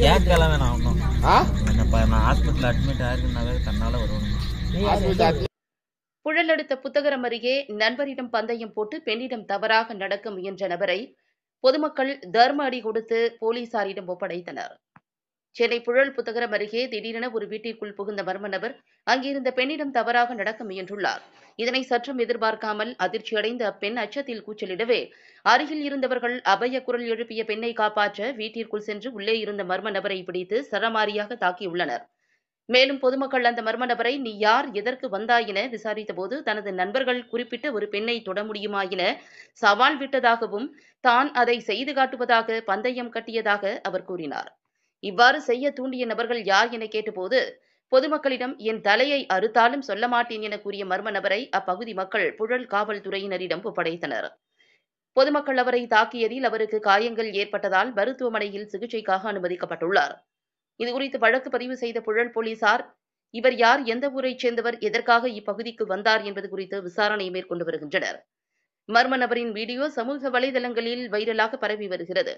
கேட்கலாம் புழலெடுத்த புத்தகரம் அருகே நண்பரிடம் பந்தயம் போட்டு பெண்ணிடம் தவறாக நடக்க முயன்ற நபரை பொதுமக்கள் தர்ம அடி கொடுத்து போலீசாரிடம் ஒப்படைத்தனர் சென்னை புழல் புத்தகரம் அருகே திடீரென ஒரு வீட்டிற்குள் புகுந்த மர்ம நபர் அங்கிருந்த பெண்ணிடம் தவறாக நடக்க முயன்றுள்ளார் இதனை சற்றும் எதிர்பார்க்காமல் அதிர்ச்சியடைந்த அப்பெண் அச்சத்தில் கூச்சலிடவே அருகில் இருந்தவர்கள் அபய குரல் எழுப்பிய பெண்ணை காப்பாற்ற வீட்டிற்குள் சென்று உள்ளே இருந்த மர்ம நபரை பிடித்து சரமாரியாக தாக்கியுள்ளனர் மேலும் பொதுமக்கள் அந்த மர்ம நபரை நீ யார் எதற்கு வந்தாய் என விசாரித்தபோது தனது நண்பர்கள் குறிப்பிட்ட ஒரு பெண்ணை தொட முடியுமா என சவால் விட்டதாகவும் தான் அதை செய்து காட்டுவதாக பந்தயம் கட்டியதாக அவர் கூறினார் இவ்வாறு செய்ய தூண்டிய நபர்கள் யார் என கேட்டபோது பொதுமக்களிடம் என் தலையை அறுத்தாலும் சொல்ல மாட்டேன் என கூறிய மர்ம நபரை அப்பகுதி மக்கள் புழல் காவல்துறையினரிடம் ஒப்படைத்தனர் பொதுமக்கள் அவரை தாக்கியதில் அவருக்கு காயங்கள் ஏற்பட்டதால் மருத்துவமனையில் சிகிச்சைக்காக அனுமதிக்கப்பட்டுள்ளார் இதுகுறித்து வழக்கு பதிவு செய்த புழல் போலீசார் இவர் யார் எந்த ஊரைச் சேர்ந்தவர் எதற்காக இப்பகுதிக்கு வந்தார் என்பது குறித்து விசாரணை மேற்கொண்டு வருகின்றனர் மர்ம நபரின் வீடியோ சமூக வலைதளங்களில் வைரலாக பரவி வருகிறது